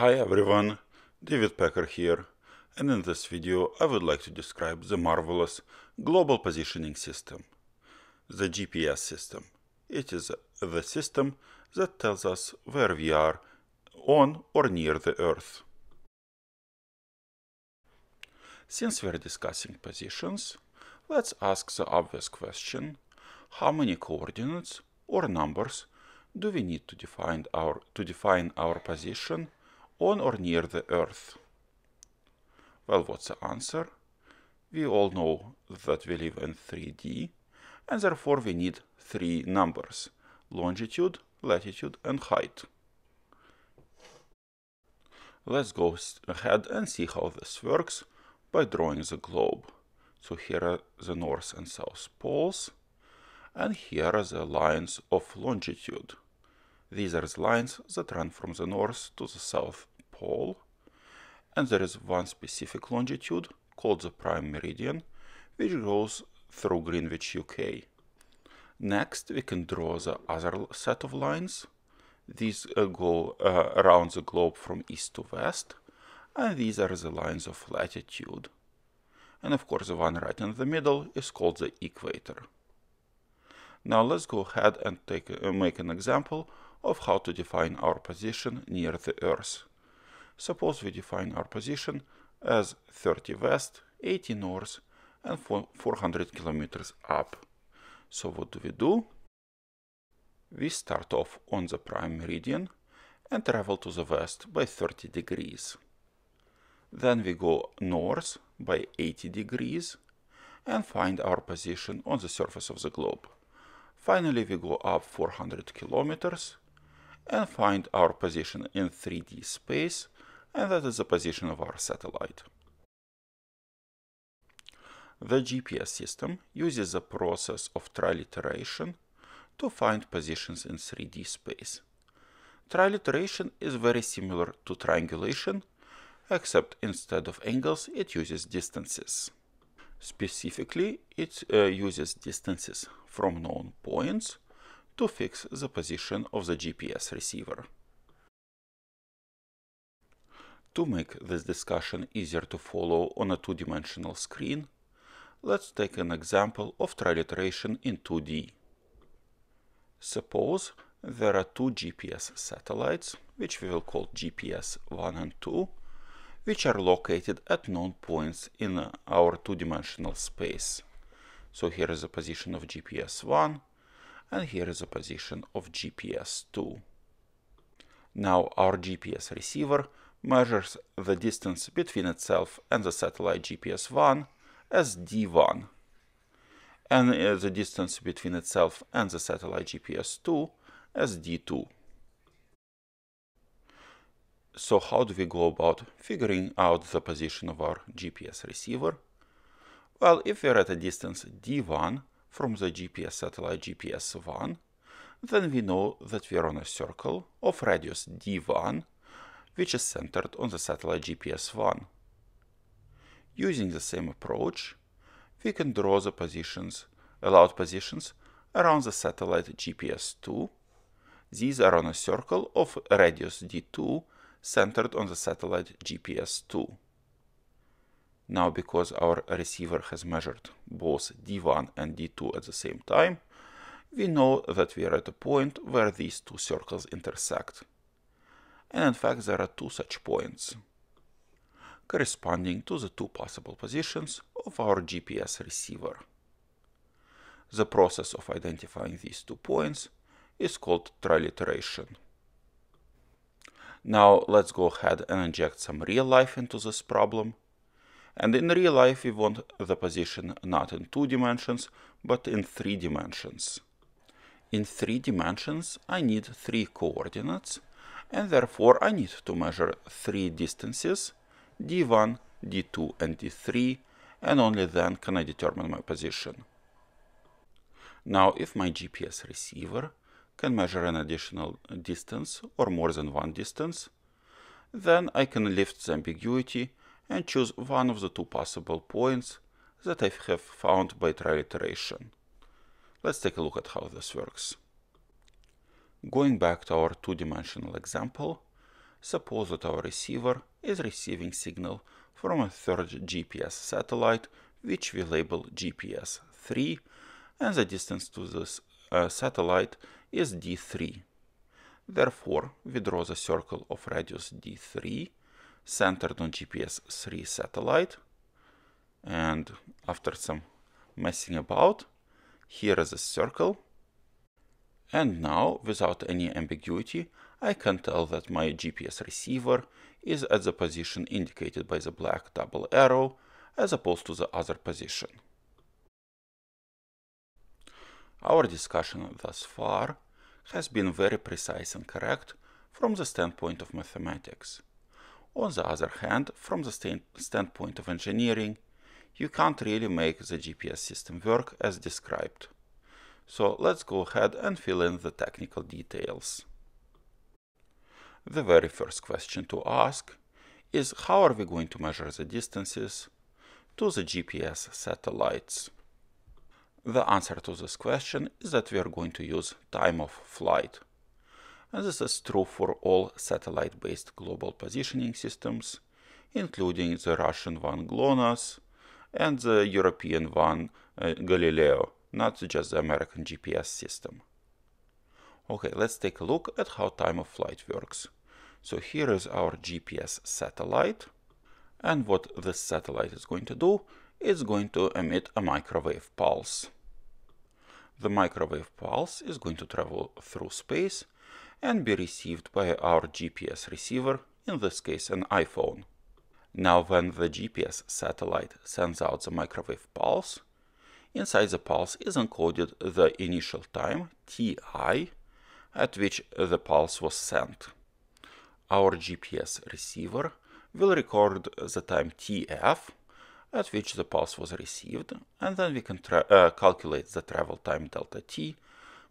Hi everyone, David Packer here, and in this video I would like to describe the marvelous Global Positioning System, the GPS system. It is the system that tells us where we are on or near the Earth. Since we are discussing positions, let's ask the obvious question, how many coordinates or numbers do we need to define our, to define our position on or near the Earth? Well, what's the answer? We all know that we live in 3D, and therefore we need three numbers, longitude, latitude, and height. Let's go ahead and see how this works by drawing the globe. So here are the north and south poles, and here are the lines of longitude. These are the lines that run from the north to the south pole. And there is one specific longitude called the prime meridian, which goes through Greenwich, UK. Next, we can draw the other set of lines. These uh, go uh, around the globe from east to west, and these are the lines of latitude. And of course, the one right in the middle is called the equator. Now let's go ahead and take, uh, make an example of how to define our position near the Earth. Suppose we define our position as 30 west, 80 north, and 400 kilometers up. So what do we do? We start off on the prime meridian and travel to the west by 30 degrees. Then we go north by 80 degrees and find our position on the surface of the globe. Finally, we go up 400 kilometers and find our position in 3D space and that is the position of our satellite. The GPS system uses a process of triliteration to find positions in 3D space. Triliteration is very similar to triangulation, except instead of angles it uses distances. Specifically, it uh, uses distances from known points to fix the position of the GPS receiver. To make this discussion easier to follow on a two-dimensional screen, let's take an example of triliteration in 2D. Suppose there are two GPS satellites, which we will call GPS 1 and 2, which are located at known points in our two-dimensional space. So here is a position of GPS 1, and here is a position of GPS 2. Now our GPS receiver measures the distance between itself and the satellite GPS-1 as D1, and uh, the distance between itself and the satellite GPS-2 as D2. So how do we go about figuring out the position of our GPS receiver? Well, if we're at a distance D1 from the GPS satellite GPS-1, then we know that we are on a circle of radius D1 which is centered on the satellite GPS-1. Using the same approach, we can draw the positions, allowed positions around the satellite GPS-2. These are on a circle of radius d2 centered on the satellite GPS-2. Now, because our receiver has measured both D1 and D2 at the same time, we know that we are at a point where these two circles intersect and in fact there are two such points corresponding to the two possible positions of our GPS receiver. The process of identifying these two points is called triliteration. Now let's go ahead and inject some real life into this problem. And in real life we want the position not in two dimensions, but in three dimensions. In three dimensions I need three coordinates and therefore I need to measure three distances d1, d2 and d3 and only then can I determine my position. Now if my GPS receiver can measure an additional distance or more than one distance, then I can lift the ambiguity and choose one of the two possible points that I have found by trial iteration. Let's take a look at how this works. Going back to our two-dimensional example, suppose that our receiver is receiving signal from a third GPS satellite, which we label GPS 3, and the distance to this uh, satellite is d3. Therefore, we draw the circle of radius d3, centered on GPS 3 satellite, and after some messing about, here is a circle and now, without any ambiguity, I can tell that my GPS receiver is at the position indicated by the black double arrow as opposed to the other position. Our discussion thus far has been very precise and correct from the standpoint of mathematics. On the other hand, from the standpoint of engineering, you can't really make the GPS system work as described. So let's go ahead and fill in the technical details. The very first question to ask is how are we going to measure the distances to the GPS satellites? The answer to this question is that we are going to use time of flight. And this is true for all satellite-based global positioning systems, including the Russian one GLONASS and the European one uh, Galileo not just the American GPS system. Okay, let's take a look at how time of flight works. So here is our GPS satellite. And what this satellite is going to do, it's going to emit a microwave pulse. The microwave pulse is going to travel through space and be received by our GPS receiver, in this case an iPhone. Now when the GPS satellite sends out the microwave pulse, Inside the pulse is encoded the initial time, ti, at which the pulse was sent. Our GPS receiver will record the time tf, at which the pulse was received, and then we can uh, calculate the travel time delta t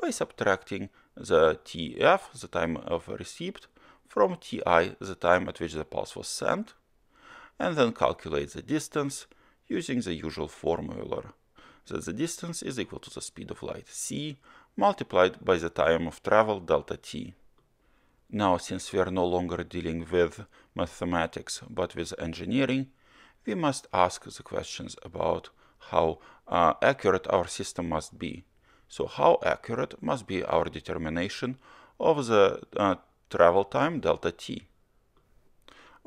by subtracting the tf, the time of receipt, from ti, the time at which the pulse was sent, and then calculate the distance using the usual formula that the distance is equal to the speed of light c multiplied by the time of travel delta t. Now, since we are no longer dealing with mathematics but with engineering, we must ask the questions about how uh, accurate our system must be. So how accurate must be our determination of the uh, travel time delta t?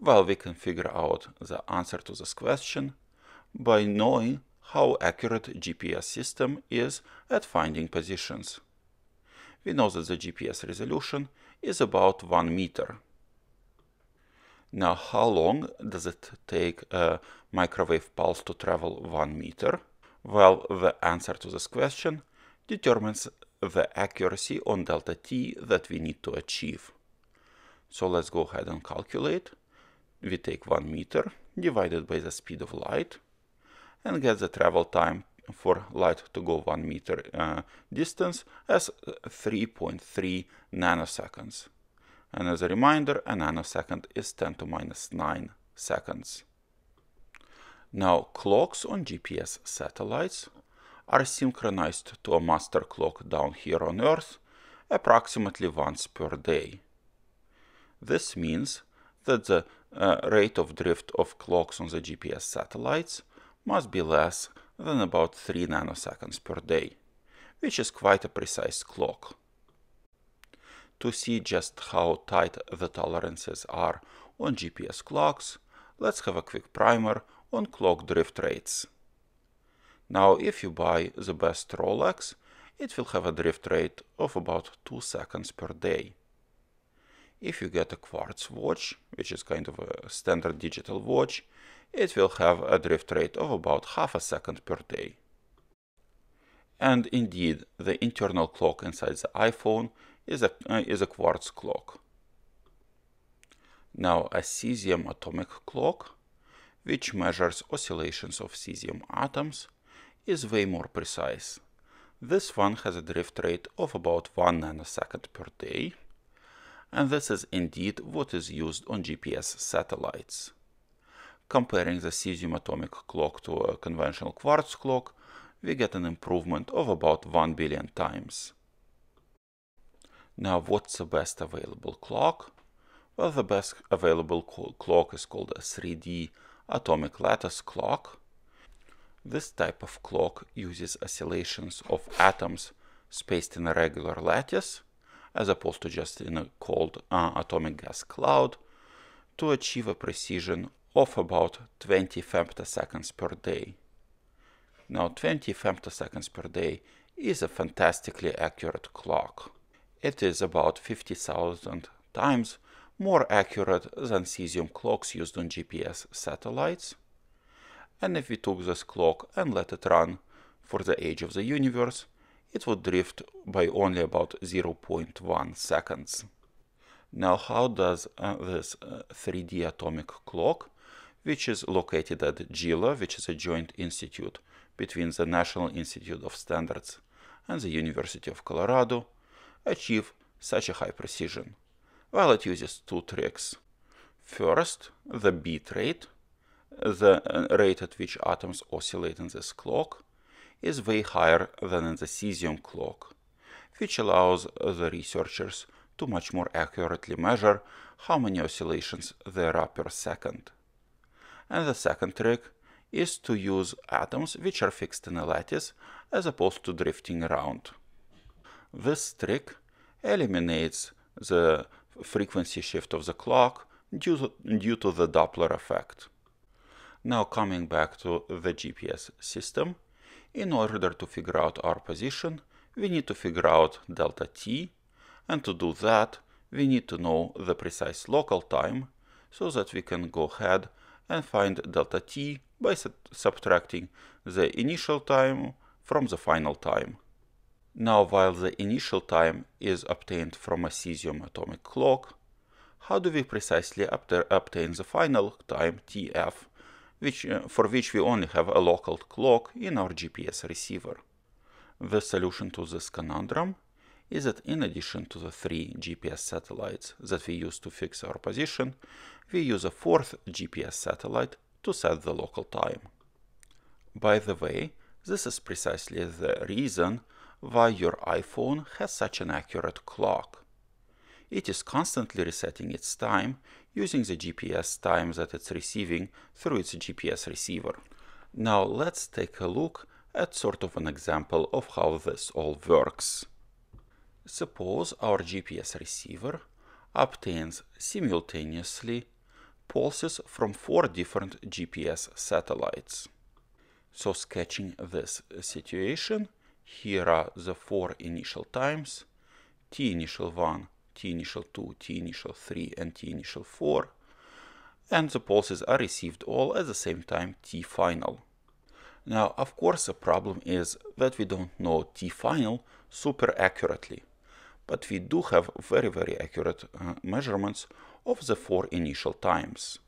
Well, we can figure out the answer to this question by knowing how accurate GPS system is at finding positions. We know that the GPS resolution is about 1 meter. Now, how long does it take a microwave pulse to travel 1 meter? Well, the answer to this question determines the accuracy on delta t that we need to achieve. So let's go ahead and calculate. We take 1 meter divided by the speed of light and get the travel time for light to go 1 meter uh, distance as 3.3 nanoseconds. And as a reminder, a nanosecond is 10 to minus 9 seconds. Now, clocks on GPS satellites are synchronized to a master clock down here on Earth approximately once per day. This means that the uh, rate of drift of clocks on the GPS satellites must be less than about 3 nanoseconds per day, which is quite a precise clock. To see just how tight the tolerances are on GPS clocks, let's have a quick primer on clock drift rates. Now if you buy the best Rolex, it will have a drift rate of about 2 seconds per day. If you get a quartz watch, which is kind of a standard digital watch, it will have a drift rate of about half a second per day. And indeed, the internal clock inside the iPhone is a, uh, is a quartz clock. Now a cesium atomic clock, which measures oscillations of cesium atoms, is way more precise. This one has a drift rate of about 1 nanosecond per day, and this is indeed what is used on GPS satellites. Comparing the cesium atomic clock to a conventional quartz clock, we get an improvement of about 1 billion times. Now, what's the best available clock? Well, the best available clock is called a 3D atomic lattice clock. This type of clock uses oscillations of atoms spaced in a regular lattice, as opposed to just in a cold uh, atomic gas cloud, to achieve a precision of about 20 femtoseconds per day. Now 20 femtoseconds per day is a fantastically accurate clock. It is about 50,000 times more accurate than cesium clocks used on GPS satellites. And if we took this clock and let it run for the age of the universe, it would drift by only about 0.1 seconds. Now how does uh, this uh, 3D atomic clock which is located at GILA, which is a joint institute between the National Institute of Standards and the University of Colorado, achieve such a high precision? Well, it uses two tricks. First, the beat rate, the uh, rate at which atoms oscillate in this clock, is way higher than in the cesium clock, which allows the researchers to much more accurately measure how many oscillations there are per second. And the second trick is to use atoms which are fixed in a lattice as opposed to drifting around. This trick eliminates the frequency shift of the clock due to, due to the Doppler effect. Now coming back to the GPS system, in order to figure out our position, we need to figure out delta t, and to do that, we need to know the precise local time so that we can go ahead and find delta t by subtracting the initial time from the final time. Now while the initial time is obtained from a cesium atomic clock, how do we precisely obtain the final time tf, which, uh, for which we only have a local clock in our GPS receiver? The solution to this conundrum is that in addition to the three GPS satellites that we use to fix our position, we use a fourth GPS satellite to set the local time. By the way, this is precisely the reason why your iPhone has such an accurate clock. It is constantly resetting its time using the GPS time that it's receiving through its GPS receiver. Now let's take a look at sort of an example of how this all works. Suppose our GPS receiver obtains simultaneously pulses from four different GPS satellites. So sketching this situation, here are the four initial times, t initial 1, t initial 2, t initial 3, and t initial 4, and the pulses are received all at the same time t final. Now, of course, the problem is that we don't know t final super accurately but we do have very, very accurate uh, measurements of the four initial times.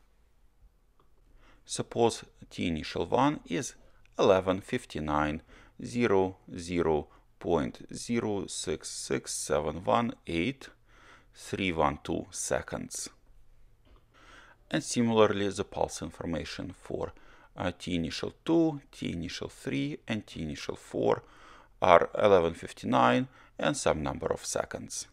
Suppose t initial 1 is 1159 0, seconds. And similarly, the pulse information for uh, t initial 2, t initial 3, and t initial 4 are 1159 and some number of seconds.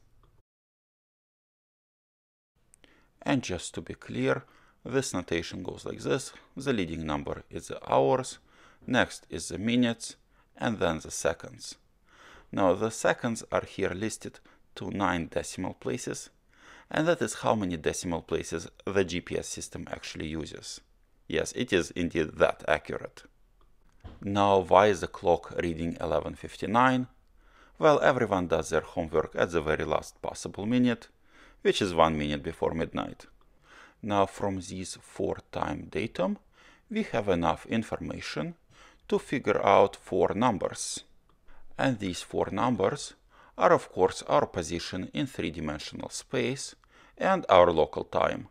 And just to be clear, this notation goes like this. The leading number is the hours, next is the minutes, and then the seconds. Now the seconds are here listed to 9 decimal places, and that is how many decimal places the GPS system actually uses. Yes, it is indeed that accurate. Now why is the clock reading 1159? while everyone does their homework at the very last possible minute, which is one minute before midnight. Now from this four time datum, we have enough information to figure out four numbers. And these four numbers are of course our position in three-dimensional space and our local time.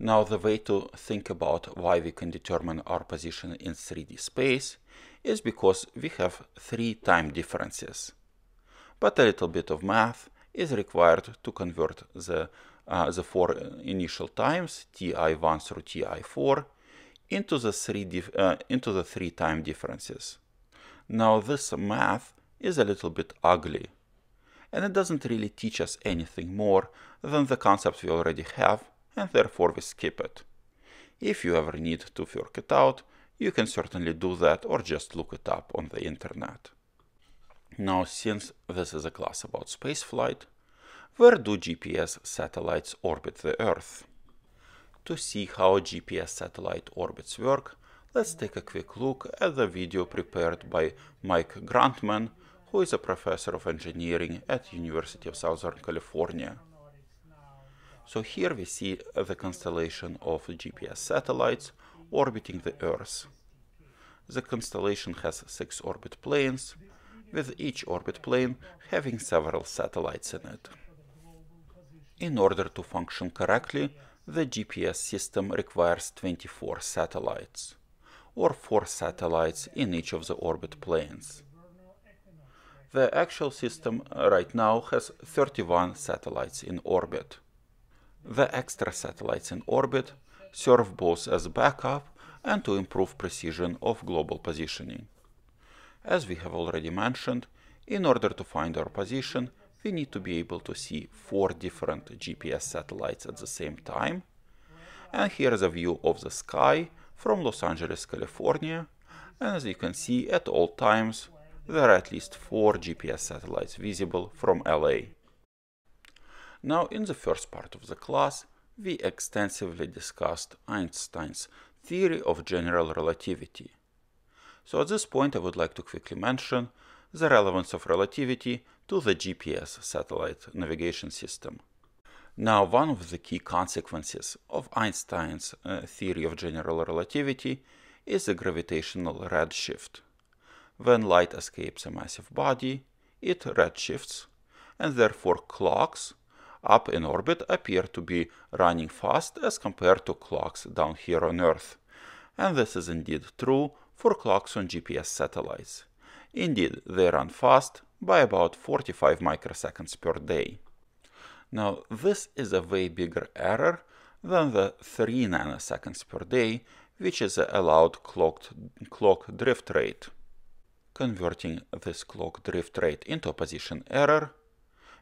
Now the way to think about why we can determine our position in 3D space is because we have three time differences but a little bit of math is required to convert the, uh, the four initial times, ti1 through ti4, into the three, uh, into the three time differences. Now this math is a little bit ugly, and it doesn't really teach us anything more than the concepts we already have, and therefore we skip it. If you ever need to work it out, you can certainly do that or just look it up on the internet. Now, since this is a class about spaceflight, where do GPS satellites orbit the Earth? To see how GPS satellite orbits work, let's take a quick look at the video prepared by Mike Grantman, who is a professor of engineering at University of Southern California. So here we see the constellation of GPS satellites orbiting the Earth. The constellation has six orbit planes, with each orbit plane having several satellites in it. In order to function correctly, the GPS system requires 24 satellites, or 4 satellites in each of the orbit planes. The actual system right now has 31 satellites in orbit. The extra satellites in orbit serve both as backup and to improve precision of global positioning. As we have already mentioned, in order to find our position, we need to be able to see four different GPS satellites at the same time. And here is a view of the sky from Los Angeles, California. And as you can see, at all times, there are at least four GPS satellites visible from LA. Now, in the first part of the class, we extensively discussed Einstein's theory of general relativity. So at this point I would like to quickly mention the relevance of relativity to the GPS satellite navigation system. Now, one of the key consequences of Einstein's uh, theory of general relativity is the gravitational redshift. When light escapes a massive body, it redshifts, and therefore clocks up in orbit appear to be running fast as compared to clocks down here on Earth. And this is indeed true for clocks on GPS satellites. Indeed, they run fast by about 45 microseconds per day. Now, this is a way bigger error than the 3 nanoseconds per day, which is the allowed clocked, clock drift rate. Converting this clock drift rate into a position error,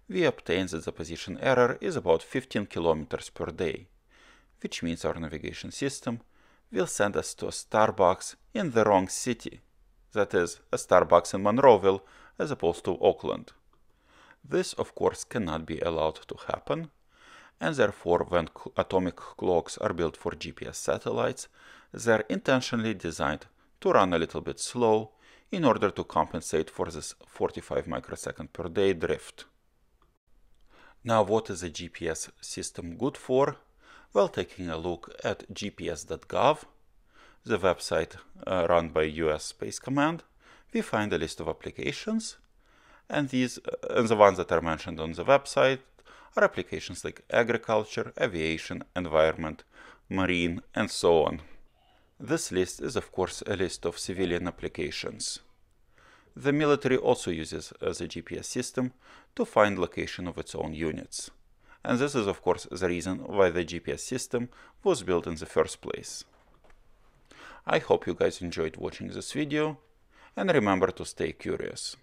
we obtain that the position error is about 15 kilometers per day, which means our navigation system will send us to a Starbucks in the wrong city. That is, a Starbucks in Monroeville as opposed to Auckland. This, of course, cannot be allowed to happen, and therefore when atomic clocks are built for GPS satellites, they're intentionally designed to run a little bit slow in order to compensate for this 45 microsecond per day drift. Now what is a GPS system good for? While taking a look at gps.gov, the website uh, run by US Space Command, we find a list of applications, and these uh, and the ones that are mentioned on the website are applications like agriculture, aviation, environment, marine, and so on. This list is of course a list of civilian applications. The military also uses uh, the GPS system to find location of its own units and this is of course the reason why the GPS system was built in the first place. I hope you guys enjoyed watching this video and remember to stay curious.